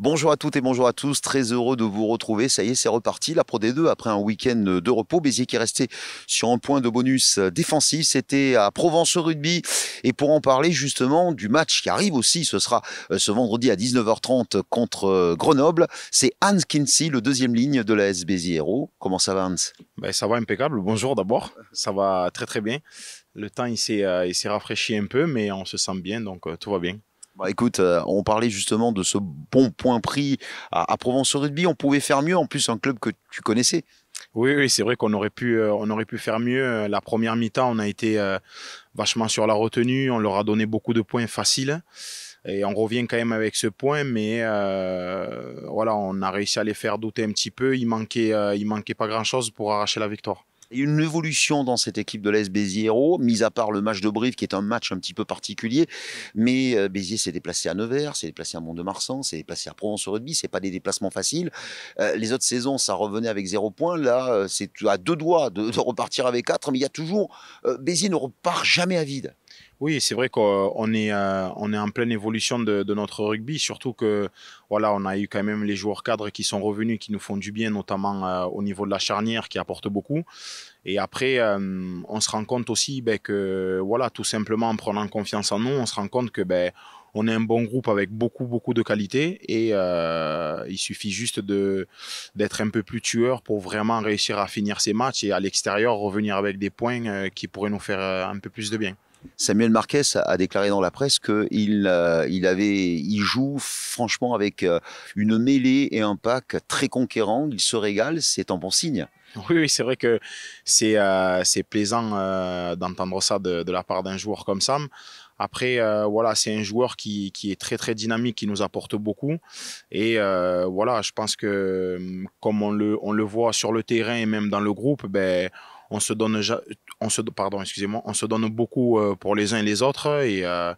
Bonjour à toutes et bonjour à tous, très heureux de vous retrouver. Ça y est, c'est reparti. La Pro D2 après un week-end de repos. Béziers qui est resté sur un point de bonus défensif. C'était à Provence Rugby. Et pour en parler justement du match qui arrive aussi, ce sera euh, ce vendredi à 19h30 contre euh, Grenoble. C'est Hans Kinsey, le deuxième ligne de la SBZ Hero. Comment ça va Hans ben, Ça va impeccable. Bonjour d'abord. Ça va très très bien. Le temps il s'est euh, rafraîchi un peu, mais on se sent bien, donc tout va bien. Bah, écoute, euh, on parlait justement de ce bon point pris à, Provence Rugby. On pouvait faire mieux. En plus, un club que tu connaissais. Oui, c'est vrai qu'on aurait pu, euh, aurait pu faire mieux. Euh, la première mi-temps, on a été vachement sur la retenue. On leur a donné beaucoup de points faciles. Et on revient quand même avec ce point, mais voilà, on a réussi à les faire douter un petit peu. Il manquait, il manquait pas grand-chose pour arracher la victoire. Il y a une évolution dans cette équipe de l'AS Béziers mis à part le match de Brive qui est un match un petit peu particulier. Mais euh, Béziers s'est déplacé à Nevers, s'est déplacé à Mont-de-Marsan, s'est déplacé à Provence Rugby. C'est pas des déplacements faciles. Euh, les autres saisons, ça revenait avec zéro point. Là, euh, c'est à deux doigts de, repartir avec quatre. Mais il y a toujours Béziers ne repart jamais à vide. Oui, c'est vrai qu'on euh, euh, est, en pleine évolution de, notre rugby, surtout que voilà, on a eu quand même les joueurs cadres qui sont revenus, qui nous font du bien, notamment euh, au niveau de la charnière, qui apporte beaucoup. Et après, on se rend compte aussi ben, que voilà, tout simplement en prenant confiance en nous, on se rend compte que ben, on est un bon groupe avec beaucoup beaucoup de qualité et il suffit juste de d'être un peu plus tueur pour vraiment réussir à finir ces matchs et à l'extérieur revenir avec des points qui pourraient nous faire un peu plus de bien. Samuel Marquez a déclaré dans la presse qu'il euh, il joue franchement avec euh, une mêlée et un pack très conquérant. Il se régale, c'est un bon signe. Oui, c'est vrai que c'est euh, plaisant d'entendre ça de, la part d'un joueur comme Sam. Après, voilà, c'est un joueur qui, est très très dynamique, qui nous apporte beaucoup. Et voilà, je pense que comme on le, on le voit sur le terrain et même dans le groupe, ben, on se donne on se, pardon, excusez on se donne beaucoup euh, pour les uns et les autres et, euh,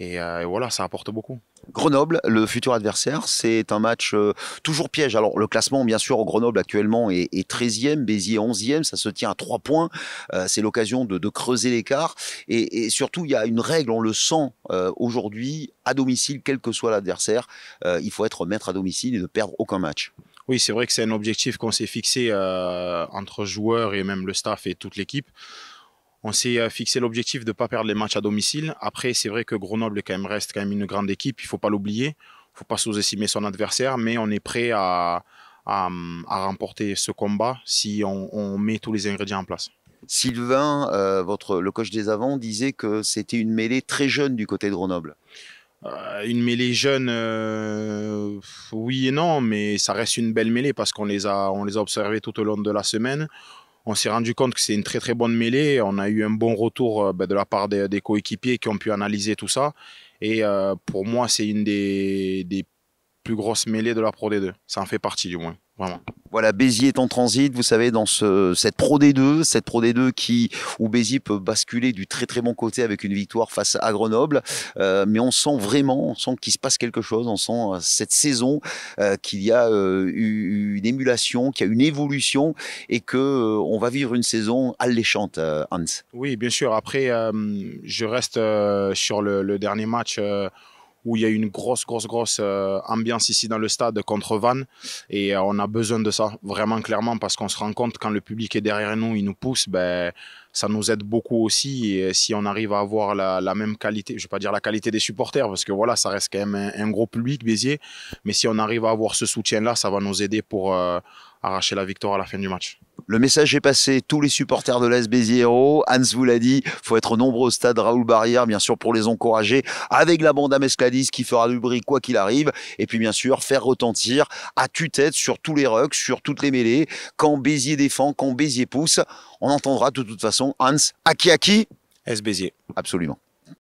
euh, et, voilà, ça apporte beaucoup. Grenoble, le futur adversaire, c'est un match toujours piège. Alors le classement, bien sûr, au Grenoble actuellement est, 13e, Béziers 11e, ça se tient à 3 points. c'est l'occasion de, creuser l'écart. Et, surtout, il y a une règle, on le sent aujourd'hui, à domicile, quel que soit l'adversaire, il faut être maître à domicile et ne perdre aucun match. Oui, c'est vrai que c'est un objectif qu'on s'est fixé euh, entre joueurs et même le staff et toute l'équipe. On s'est euh, fixé l'objectif de ne pas perdre les matchs à domicile. Après, c'est vrai que Grenoble quand même, reste quand même une grande équipe, il ne faut pas l'oublier. Il ne faut pas sous-estimer son adversaire, mais on est prêt à, remporter ce combat si on, met tous les ingrédients en place. Sylvain, euh, votre, le coach des avants, disait que c'était une mêlée très jeune du côté de Grenoble. Euh, une mêlée jeune, euh, oui et non, mais ça reste une belle mêlée parce qu'on les a, on les a observés tout au long de la semaine. On s'est rendu compte que c'est une très très bonne mêlée. On a eu un bon retour euh, ben, de la part des, coéquipiers qui ont pu analyser tout ça. Et pour moi, c'est une des, des plus grosses mêlées de la Pro D2. Ça en fait partie du moins. Voilà, Béziers est en transit, vous savez, dans ce, cette Pro D2, cette Pro D2 qui, où Béziers peut basculer du très très bon côté avec une victoire face à Grenoble. Euh, mais on sent vraiment, on sent qu'il se passe quelque chose, on sent euh, cette saison euh, qu'il y a eu une émulation, qu'il y a une évolution et que on va vivre une saison alléchante, Hans. Oui, bien sûr. Après, je reste sur le, dernier match où il y a une grosse, grosse, grosse euh, ambiance ici dans le stade contre Vannes. Et euh, on a besoin de ça, vraiment clairement, parce qu'on se rend compte quand le public est derrière nous, il nous pousse, ben, ça nous aide beaucoup aussi. Et euh, si on arrive à avoir la, même qualité, je ne vais pas dire la qualité des supporters, parce que voilà, ça reste quand même un, gros public, Béziers. Mais si on arrive à avoir ce soutien-là, ça va nous aider pour arracher la victoire à la fin du match. Le message est passé, tous les supporters de l'AS béziers Hans vous l'a dit, faut être nombreux au stade Raoul Barrière, bien sûr, pour les encourager, avec la bande à mescladis qui fera du bruit quoi qu'il arrive, et puis bien sûr, faire retentir à tue-tête sur tous les rucks, sur toutes les mêlées, quand Béziers défend, quand Béziers pousse, on entendra de toute façon Hans, Aki Aki, Absolument.